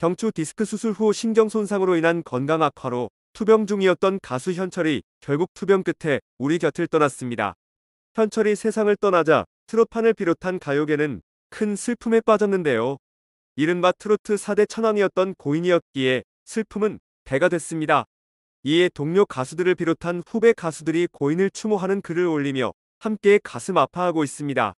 경추 디스크 수술 후 신경 손상으로 인한 건강 악화로 투병 중이었던 가수 현철이 결국 투병 끝에 우리 곁을 떠났습니다. 현철이 세상을 떠나자 트로판을 비롯한 가요계는 큰 슬픔에 빠졌는데요. 이른바 트로트 4대 천왕이었던 고인이었기에 슬픔은 배가 됐습니다. 이에 동료 가수들을 비롯한 후배 가수들이 고인을 추모하는 글을 올리며 함께 가슴 아파하고 있습니다.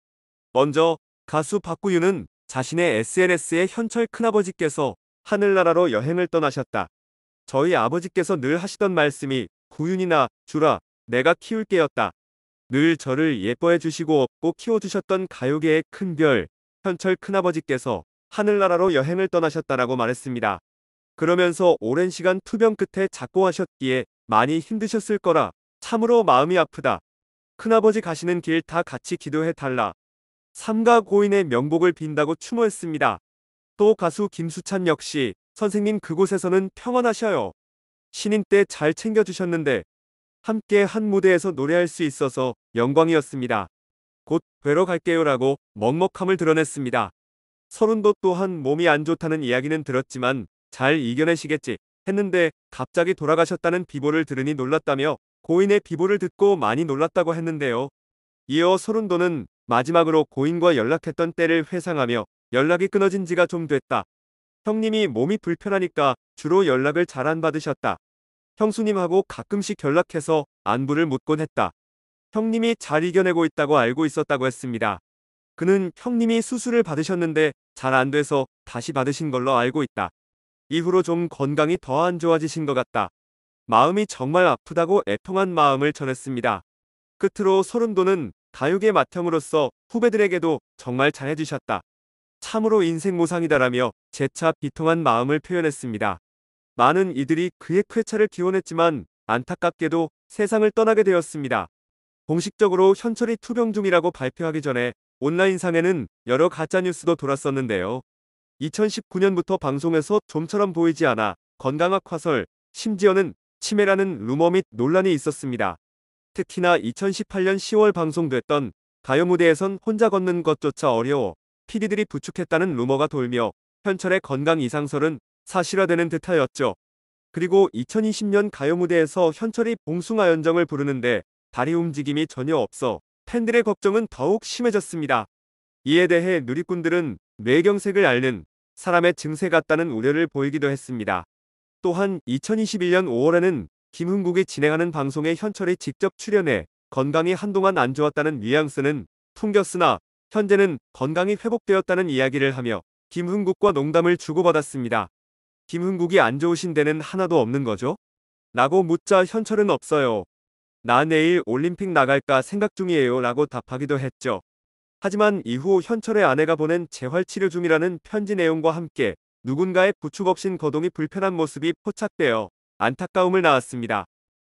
먼저 가수 박구윤은 자신의 SNS에 현철 큰아버지께서 하늘나라로 여행을 떠나셨다. 저희 아버지께서 늘 하시던 말씀이 구윤이나 주라 내가 키울게였다. 늘 저를 예뻐해 주시고 업고 키워주셨던 가요계의 큰 별, 현철 큰아버지께서 하늘나라로 여행을 떠나셨다라고 말했습니다. 그러면서 오랜 시간 투병 끝에 작고하셨기에 많이 힘드셨을 거라 참으로 마음이 아프다. 큰아버지 가시는 길 다 같이 기도해달라. 삼가 고인의 명복을 빈다고 추모했습니다. 또 가수 김수찬 역시 선생님 그곳에서는 평안하셔요. 신인 때 잘 챙겨주셨는데 함께 한 무대에서 노래할 수 있어서 영광이었습니다. 곧 뵈러 갈게요라고 먹먹함을 드러냈습니다. 서른도 또한 몸이 안 좋다는 이야기는 들었지만 잘 이겨내시겠지 했는데 갑자기 돌아가셨다는 비보를 들으니 놀랐다며 고인의 비보를 듣고 많이 놀랐다고 했는데요. 이어 서른도는 마지막으로 고인과 연락했던 때를 회상하며 연락이 끊어진 지가 좀 됐다. 형님이 몸이 불편하니까 주로 연락을 잘 안 받으셨다. 형수님하고 가끔씩 연락해서 안부를 묻곤 했다. 형님이 잘 이겨내고 있다고 알고 있었다고 했습니다. 그는 형님이 수술을 받으셨는데 잘 안 돼서 다시 받으신 걸로 알고 있다. 이후로 좀 건강이 더 안 좋아지신 것 같다. 마음이 정말 아프다고 애통한 마음을 전했습니다. 끝으로 서른도는 다육의 맏형으로서 후배들에게도 정말 잘해주셨다. 참으로 인생모상이다라며 재차 비통한 마음을 표현했습니다. 많은 이들이 그의 쾌차를 기원했지만 안타깝게도 세상을 떠나게 되었습니다. 공식적으로 현철이 투병 중이라고 발표하기 전에 온라인상에는 여러 가짜뉴스도 돌았었는데요. 2019년부터 방송에서 좀처럼 보이지 않아 건강학 화설, 심지어는 치매라는 루머 및 논란이 있었습니다. 특히나 2018년 10월 방송됐던 가요 무대에선 혼자 걷는 것조차 어려워 PD들이 부축했다는 루머가 돌며 현철의 건강 이상설은 사실화되는 듯하였죠. 그리고 2020년 가요 무대에서 현철이 봉숭아 연정을 부르는데 다리 움직임이 전혀 없어 팬들의 걱정은 더욱 심해졌습니다. 이에 대해 누리꾼들은 뇌경색을 앓는 사람의 증세 같다는 우려를 보이기도 했습니다. 또한 2021년 5월에는 김흥국이 진행하는 방송에 현철이 직접 출연해 건강이 한동안 안 좋았다는 뉘앙스는 풍겼으나 현재는 건강이 회복되었다는 이야기를 하며 김흥국과 농담을 주고받았습니다. 김흥국이 안 좋으신 데는 하나도 없는 거죠? 라고 묻자 현철은 없어요. 나 내일 올림픽 나갈까 생각 중이에요 라고 답하기도 했죠. 하지만 이후 현철의 아내가 보낸 재활치료 중이라는 편지 내용과 함께 누군가의 부축 없인 거동이 불편한 모습이 포착되어 안타까움을 낳았습니다.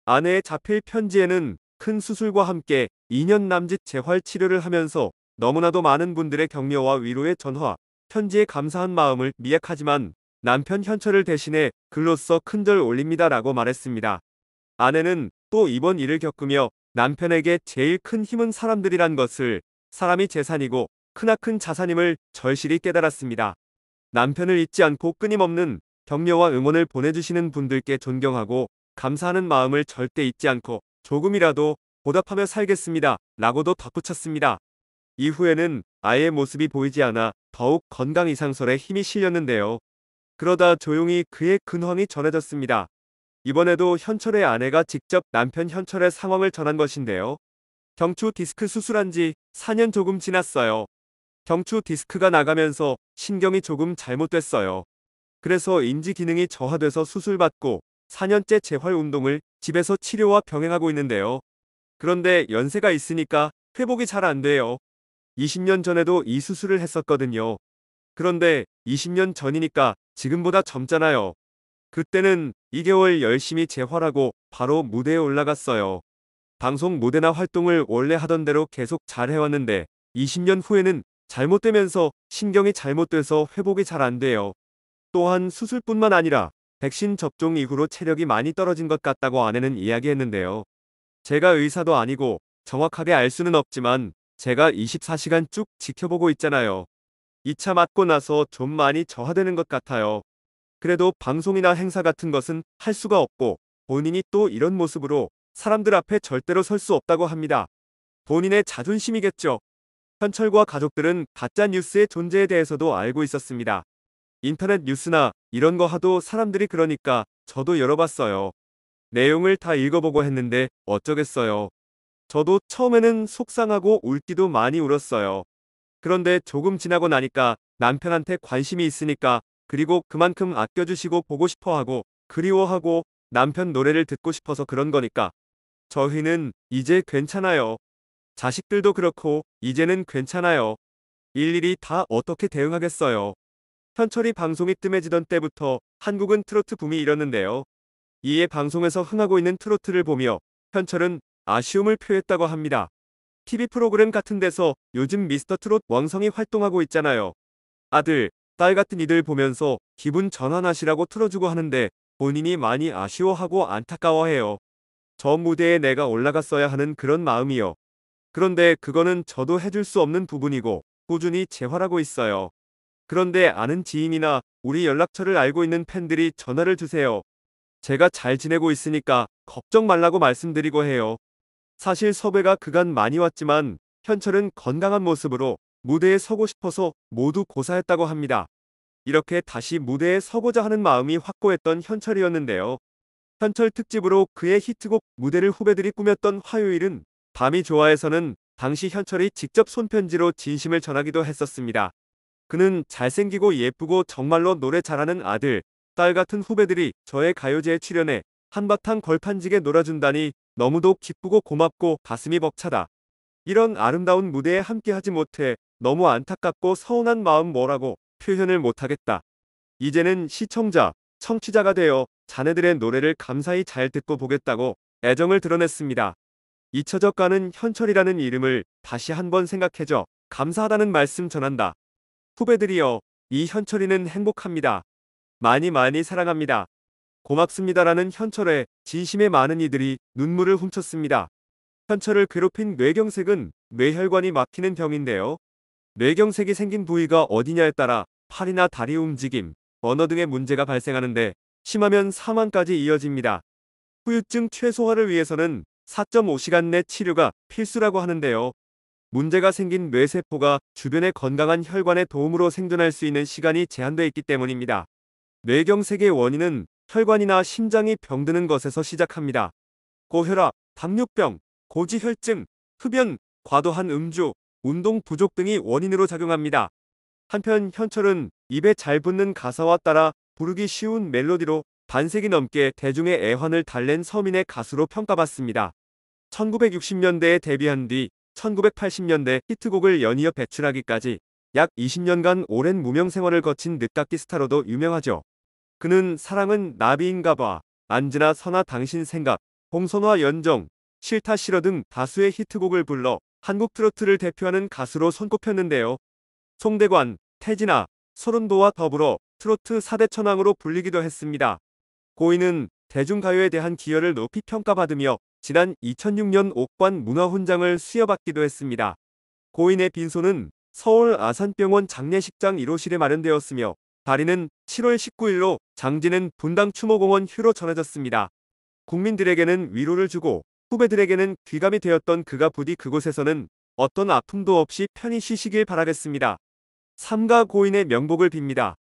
아내의 자필 편지에는 큰 수술과 함께 2년 남짓 재활치료를 하면서 너무나도 많은 분들의 격려와 위로의 전화, 편지에 감사한 마음을 미약하지만 남편 현철을 대신해 글로써 큰절 올립니다 라고 말했습니다. 아내는 또 이번 일을 겪으며 남편에게 제일 큰 힘은 사람들이란 것을 사람이 재산이고 크나큰 자산임을 절실히 깨달았습니다. 남편을 잊지 않고 끊임없는 격려와 응원을 보내주시는 분들께 존경하고 감사하는 마음을 절대 잊지 않고 조금이라도 보답하며 살겠습니다 라고도 덧붙였습니다. 이후에는 아예 모습이 보이지 않아 더욱 건강 이상설에 힘이 실렸는데요. 그러다 조용히 그의 근황이 전해졌습니다. 이번에도 현철의 아내가 직접 남편 현철의 상황을 전한 것인데요. 경추 디스크 수술한 지 4년 조금 지났어요. 경추 디스크가 나가면서 신경이 조금 잘못됐어요. 그래서 인지 기능이 저하돼서 수술받고 4년째 재활 운동을 집에서 치료와 병행하고 있는데요. 그런데 연세가 있으니까 회복이 잘 안 돼요. 20년 전에도 이 수술을 했었거든요. 그런데 20년 전이니까 지금보다 젊잖아요. 그때는 2개월 열심히 재활하고 바로 무대에 올라갔어요. 방송 무대나 활동을 원래 하던 대로 계속 잘 해왔는데 20년 후에는 잘못되면서 신경이 잘못돼서 회복이 잘 안 돼요. 또한 수술뿐만 아니라 백신 접종 이후로 체력이 많이 떨어진 것 같다고 아내는 이야기했는데요. 제가 의사도 아니고 정확하게 알 수는 없지만 제가 24시간 쭉 지켜보고 있잖아요. 2차 맞고 나서 좀 많이 저하되는 것 같아요. 그래도 방송이나 행사 같은 것은 할 수가 없고 본인이 또 이런 모습으로 사람들 앞에 절대로 설 수 없다고 합니다. 본인의 자존심이겠죠. 현철과 가족들은 가짜 뉴스의 존재에 대해서도 알고 있었습니다. 인터넷 뉴스나 이런 거 하도 사람들이 그러니까 저도 열어봤어요. 내용을 다 읽어보고 했는데 어쩌겠어요. 저도 처음에는 속상하고 울기도 많이 울었어요. 그런데 조금 지나고 나니까 남편한테 관심이 있으니까 그리고 그만큼 아껴주시고 보고 싶어 하고 그리워하고 남편 노래를 듣고 싶어서 그런 거니까 저희는 이제 괜찮아요. 자식들도 그렇고 이제는 괜찮아요. 일일이 다 어떻게 대응하겠어요. 현철이 방송이 뜸해지던 때부터 한국은 트로트 붐이 일었는데요. 이에 방송에서 흥하고 있는 트로트를 보며 현철은 아쉬움을 표했다고 합니다. TV 프로그램 같은 데서 요즘 미스터 트롯 왕성이 활동하고 있잖아요. 아들, 딸 같은 이들 보면서 기분 전환하시라고 틀어주고 하는데 본인이 많이 아쉬워하고 안타까워해요. 저 무대에 내가 올라갔어야 하는 그런 마음이요. 그런데 그거는 저도 해줄 수 없는 부분이고 꾸준히 재활하고 있어요. 그런데 아는 지인이나 우리 연락처를 알고 있는 팬들이 전화를 주세요. 제가 잘 지내고 있으니까 걱정 말라고 말씀드리고 해요. 사실 섭외가 그간 많이 왔지만 현철은 건강한 모습으로 무대에 서고 싶어서 모두 고사했다고 합니다. 이렇게 다시 무대에 서고자 하는 마음이 확고했던 현철이었는데요. 현철 특집으로 그의 히트곡 무대를 후배들이 꾸몄던 화요일은 밤이 좋아해서는 당시 현철이 직접 손편지로 진심을 전하기도 했었습니다. 그는 잘생기고 예쁘고 정말로 노래 잘하는 아들, 딸 같은 후배들이 저의 가요제에 출연해 한바탕 걸판지게 놀아준다니 너무도 기쁘고 고맙고 가슴이 벅차다. 이런 아름다운 무대에 함께하지 못해 너무 안타깝고 서운한 마음 뭐라고 표현을 못하겠다. 이제는 시청자, 청취자가 되어 자네들의 노래를 감사히 잘 듣고 보겠다고 애정을 드러냈습니다. 이처적가는 현철이라는 이름을 다시 한 번 생각해줘 감사하다는 말씀 전한다. 후배들이여, 이 현철이는 행복합니다. 많이 많이 사랑합니다. 고맙습니다라는 현철의 진심에 많은 이들이 눈물을 훔쳤습니다. 현철을 괴롭힌 뇌경색은 뇌혈관이 막히는 병인데요. 뇌경색이 생긴 부위가 어디냐에 따라 팔이나 다리 움직임, 언어 등의 문제가 발생하는데 심하면 사망까지 이어집니다. 후유증 최소화를 위해서는 4.5시간 내 치료가 필수라고 하는데요. 문제가 생긴 뇌세포가 주변의 건강한 혈관의 도움으로 생존할 수 있는 시간이 제한되어 있기 때문입니다. 뇌경색의 원인은 혈관이나 심장이 병드는 것에서 시작합니다. 고혈압, 당뇨병, 고지혈증, 흡연, 과도한 음주, 운동 부족 등이 원인으로 작용합니다. 한편 현철은 입에 잘 붙는 가사와 따라 부르기 쉬운 멜로디로 반세기 넘게 대중의 애환을 달랜 서민의 가수로 평가받습니다. 1960년대에 데뷔한 뒤 1980년대 히트곡을 연이어 배출하기까지 약 20년간 오랜 무명 생활을 거친 늦깎이 스타로도 유명하죠. 그는 사랑은 나비인가 봐, 안지나 선아 당신 생각, 봉선화 연정, 싫다 싫어 등 다수의 히트곡을 불러 한국 트로트를 대표하는 가수로 손꼽혔는데요. 송대관, 태진아, 서른도와 더불어 트로트 4대 천왕으로 불리기도 했습니다. 고인은 대중가요에 대한 기여를 높이 평가받으며 지난 2006년 옥관 문화훈장을 수여받기도 했습니다. 고인의 빈소는 서울 아산병원 장례식장 1호실에 마련되었으며 다인은 7월 19일로 장지는 분당 추모공원 휴로 전해졌습니다. 국민들에게는 위로를 주고 후배들에게는 귀감이 되었던 그가 부디 그곳에서는 어떤 아픔도 없이 편히 쉬시길 바라겠습니다. 삼가 고인의 명복을 빕니다.